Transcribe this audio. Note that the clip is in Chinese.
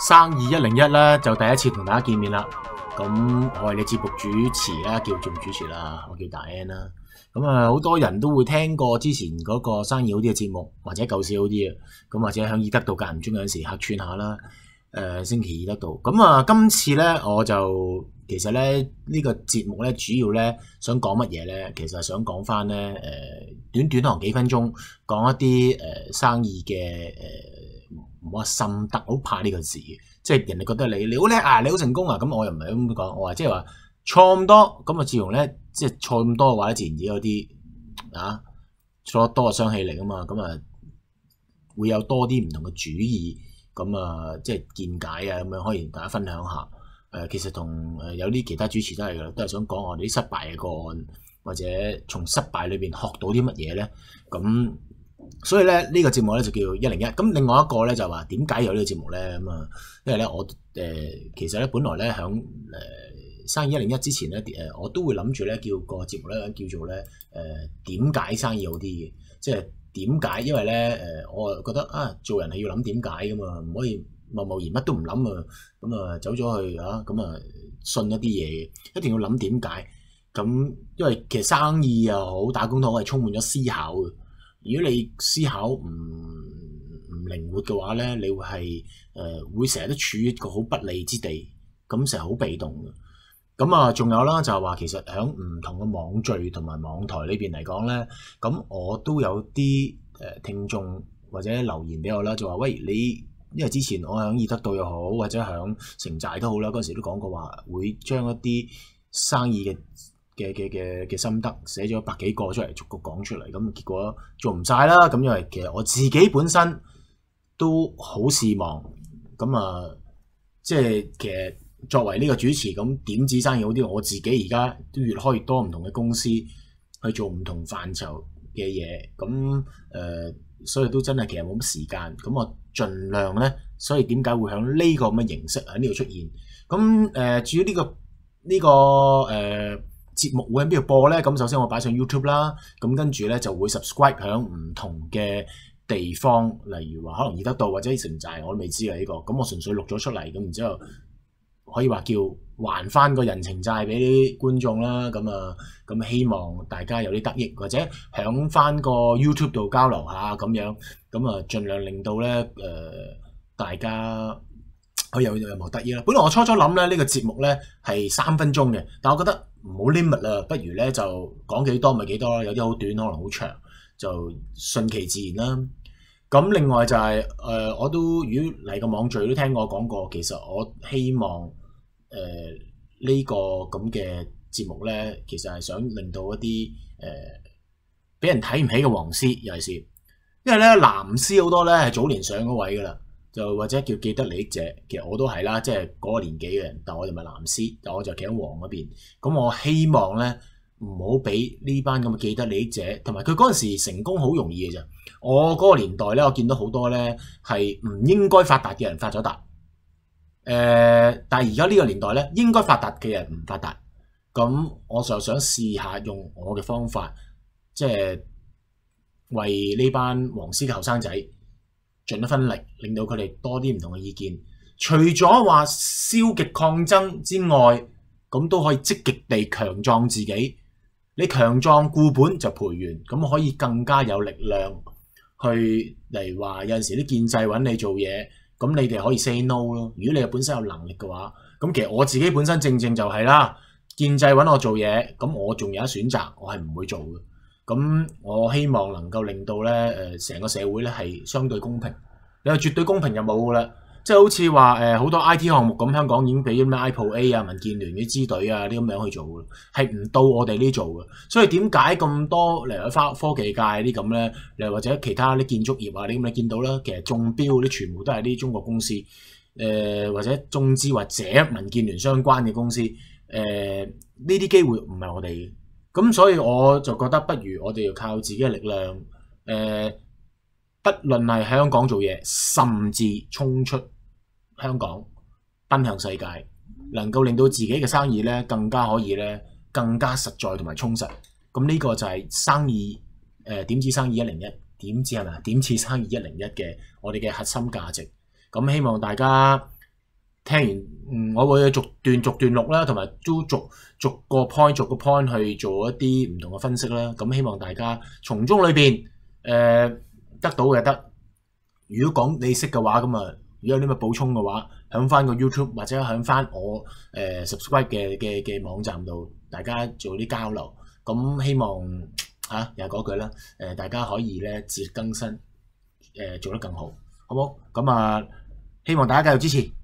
生意一零一咧就第一次同大家见面啦。咁我系你节目主持啦，叫做主持啦，我叫大 N 啦。咁啊，好多人都会听过之前嗰个生意好啲嘅节目，或者旧时好啲嘅，咁或者响易德道间唔中有阵时客串下啦。诶，星期二德道。咁啊，今次咧，我就其实咧呢个节目咧，主要咧想讲乜嘢咧？其实想讲翻咧，诶，短短行几分钟，讲一啲诶生意嘅诶。我心得好怕呢个字，即系人哋觉得你你好叻啊，你好成功啊，咁我又唔系咁讲，我话即系话错咁多，咁啊，自容咧，即系错咁多嘅话，自然已有啲啊错得多嘅傷气力啊嘛，咁啊会有多啲唔同嘅主意，咁啊即系见解啊，咁样可以大家分享下。诶，其实同诶有啲其他主持都系噶，都系想讲我哋啲失败嘅个案，或者从失败里边学到啲乜嘢咧，咁。所以咧呢个节目咧就叫一零一。咁另外一个咧就话点解有呢个节目咧咁啊？因为咧我诶其实咧本来咧响诶生意一零一之前咧诶我都会谂住咧叫个节目咧叫做咧诶点解生意好啲嘅？即系点解？因为咧诶我觉得啊做人系要谂点解噶嘛，唔可以贸贸然乜都唔谂啊咁啊走咗去啊咁啊信一啲嘢，一定要谂点解。咁因为其实生意又好，打工都好系充满咗思考嘅。如果你思考唔唔靈活嘅話咧，你會係誒會成日都處於個好不利之地，咁成日好被動嘅。咁啊，仲有啦，就係話其實喺唔同嘅網聚同埋網台裏邊嚟講咧，咁我都有啲誒聽眾或者留言俾我啦，就話喂你，因為之前我喺易得到又好，或者喺城寨都好啦，嗰時都講過話會將一啲生意嘅。嘅嘅嘅嘅心得寫咗百幾個出嚟，逐個講出嚟咁，結果做唔晒啦。咁因為其實我自己本身都好事忙咁啊，即係其實作為呢個主持咁點子生意好啲。我自己而家都越開越多唔同嘅公司去做唔同範疇嘅嘢，咁誒，所以都真係其實冇乜時間咁我盡量咧，所以點解會響呢個咁嘅形式喺呢度出現？咁誒，至於呢個呢個誒。節目會喺邊度播呢？咁首先我擺上 YouTube 啦，咁跟住呢就會 subscribe 響唔同嘅地方，例如話可能易得到或者城寨，我都未知啊呢個。咁我純粹錄咗出嚟，咁然之後可以話叫還翻個人情債俾啲觀眾啦。咁啊，咁希望大家有啲得益，或者響翻個 YouTube 度交流下咁樣，咁啊盡量令到呢。誒大家。佢又又冇得意啦！本來我初初諗咧，呢個節目咧係三分鐘嘅，但我覺得唔好 limit 啦，不如咧就講幾多咪幾多啦。有啲好短，可能好長，就順其自然啦。咁另外就係誒，我都如果嚟個網聚都聽我講過，其實我希望诶呢個咁嘅節目咧，其實係想令到一啲诶俾人睇唔起嘅黃師尤其是，因為咧藍師好多咧係早年上嗰位噶啦。就或者叫記得利益者，其實我都係啦，即係嗰個年紀嘅人，但我就咪藍絲，但我就企喺黃嗰邊。咁我希望咧，唔好俾呢班咁嘅記得利益者，同埋佢嗰陣時成功好容易嘅啫。我嗰個年代咧，我見到好多咧係唔應該發達嘅人發咗達。誒，但係而家呢個年代咧，應該發達嘅人唔發達。咁我就想試下用我嘅方法，即係為呢班黃絲嘅後生仔。盡一分力，令到佢哋多啲唔同嘅意見。除咗話消極抗爭之外，咁都可以積極地強壯自己。你強壯固本就培元，咁可以更加有力量去嚟話有陣時啲建制揾你做嘢，咁你哋可以 say no 咯。如果你本身有能力嘅話，咁其實我自己本身正正就係啦。建制揾我做嘢，咁我仲有得選擇，我係唔會做嘅。咁我希望能夠令到咧成個社會咧係相對公平。你又絕對公平就冇噶啦，即係好似話誒好多 I T 項目咁，香港已經俾啲咩 Apple A 啊、民建聯啲支隊啊啲咁樣去做嘅，係唔到我哋呢做嘅。所以點解咁多嚟去科科技界啲咁咧？又或者其他啲建築業啊啲咁，你見到啦，其實中標啲全部都係啲中國公司誒，或者中資或者民建聯相關嘅公司誒，呢啲機會唔係我哋嘅。咁所以我就覺得不如我哋要靠自己嘅力量誒。不论系香港做嘢，甚至冲出香港奔向世界，能够令到自己嘅生意咧更加可以咧更加实在同埋充实。咁呢个就系生意诶点子生意一零一点子系咪啊？点似生意一零一嘅我哋嘅核心价值。咁希望大家听完，我会逐段逐段录啦，同埋都逐逐个 point 逐个 point 去做一啲唔同嘅分析啦。咁希望大家从中里边诶。得到嘅得，如果講你識嘅話，咁啊，如果有啲乜補充嘅話，響翻個 YouTube 或者響翻我誒 subscribe 嘅嘅嘅網站度，大家做啲交流，咁希望嚇又係嗰句啦，誒大家可以咧節更新，誒做得更好，好唔好？咁啊，希望大家繼續支持。